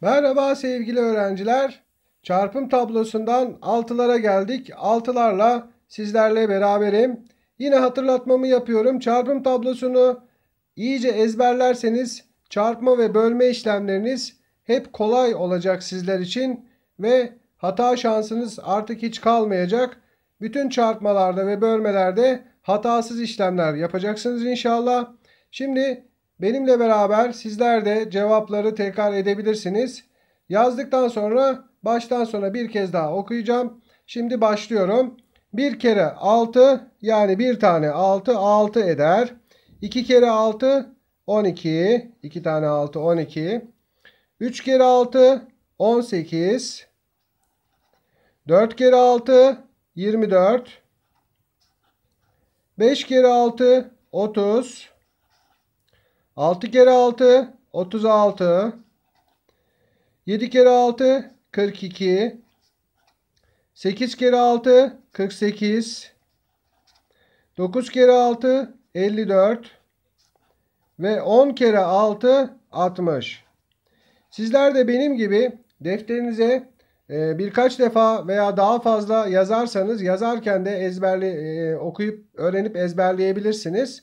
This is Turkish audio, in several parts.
Merhaba sevgili öğrenciler. Çarpım tablosundan altılara geldik. Altılarla sizlerle beraberim. Yine hatırlatmamı yapıyorum. Çarpım tablosunu iyice ezberlerseniz çarpma ve bölme işlemleriniz hep kolay olacak sizler için ve hata şansınız artık hiç kalmayacak. Bütün çarpmalarda ve bölmelerde hatasız işlemler yapacaksınız inşallah. Şimdi Benimle beraber sizler de cevapları tekrar edebilirsiniz. Yazdıktan sonra baştan sona bir kez daha okuyacağım. Şimdi başlıyorum. Bir kere 6 yani bir tane 6 6 eder. 2 kere 6 12. 2 tane 6 12. 3 kere 6 18. 4 kere 6 24. 5 kere 6 30. 6 kere 6 36. 7 kere 6 42. 8 kere 6 48. 9 kere 6 54 ve 10 kere 6 60. Sizler de benim gibi defterinize e, birkaç defa veya daha fazla yazarsanız yazarken de ezberli e, okuyup öğrenip ezberleyebilirsiniz.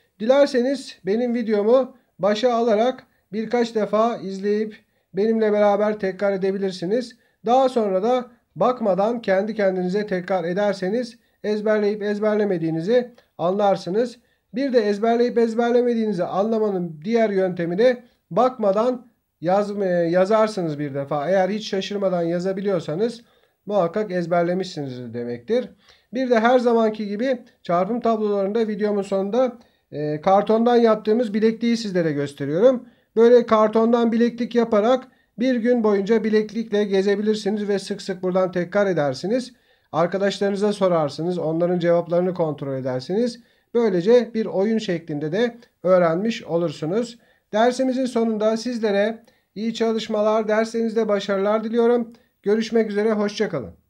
Dilerseniz benim videomu başa alarak birkaç defa izleyip benimle beraber tekrar edebilirsiniz. Daha sonra da bakmadan kendi kendinize tekrar ederseniz ezberleyip ezberlemediğinizi anlarsınız. Bir de ezberleyip ezberlemediğinizi anlamanın diğer yöntemi de bakmadan yaz, e, yazarsınız bir defa. Eğer hiç şaşırmadan yazabiliyorsanız muhakkak ezberlemişsiniz demektir. Bir de her zamanki gibi çarpım tablolarında videomun sonunda e, kartondan yaptığımız bilekliği sizlere gösteriyorum. Böyle kartondan bileklik yaparak bir gün boyunca bileklikle gezebilirsiniz ve sık sık buradan tekrar edersiniz. Arkadaşlarınıza sorarsınız. Onların cevaplarını kontrol edersiniz. Böylece bir oyun şeklinde de öğrenmiş olursunuz. Dersimizin sonunda sizlere iyi çalışmalar, derslerinizde başarılar diliyorum. Görüşmek üzere, hoşçakalın.